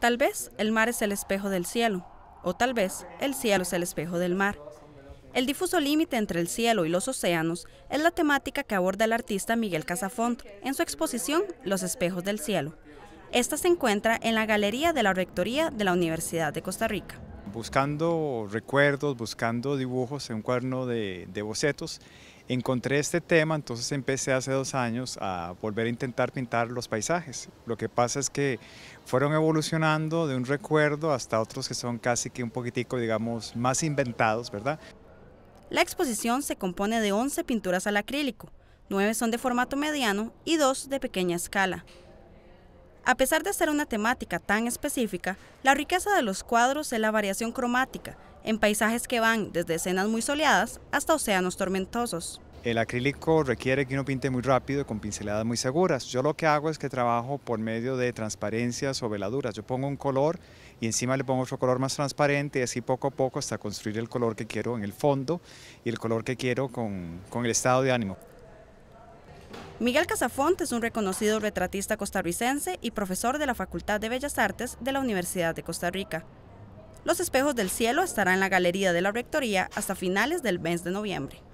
Tal vez el mar es el espejo del cielo, o tal vez el cielo es el espejo del mar. El difuso límite entre el cielo y los océanos es la temática que aborda el artista Miguel Casafont en su exposición Los espejos del cielo. Esta se encuentra en la Galería de la Rectoría de la Universidad de Costa Rica. Buscando recuerdos, buscando dibujos en un cuerno de, de bocetos, encontré este tema, entonces empecé hace dos años a volver a intentar pintar los paisajes. Lo que pasa es que fueron evolucionando de un recuerdo hasta otros que son casi que un poquitico, digamos, más inventados, ¿verdad? La exposición se compone de 11 pinturas al acrílico, 9 son de formato mediano y 2 de pequeña escala. A pesar de ser una temática tan específica, la riqueza de los cuadros es la variación cromática, en paisajes que van desde escenas muy soleadas hasta océanos tormentosos. El acrílico requiere que uno pinte muy rápido y con pinceladas muy seguras. Yo lo que hago es que trabajo por medio de transparencias o veladuras. Yo pongo un color y encima le pongo otro color más transparente y así poco a poco hasta construir el color que quiero en el fondo y el color que quiero con, el estado de ánimo. Miguel Casafonte es un reconocido retratista costarricense y profesor de la Facultad de Bellas Artes de la Universidad de Costa Rica. Los espejos del cielo estará en la Galería de la Rectoría hasta finales del mes de noviembre.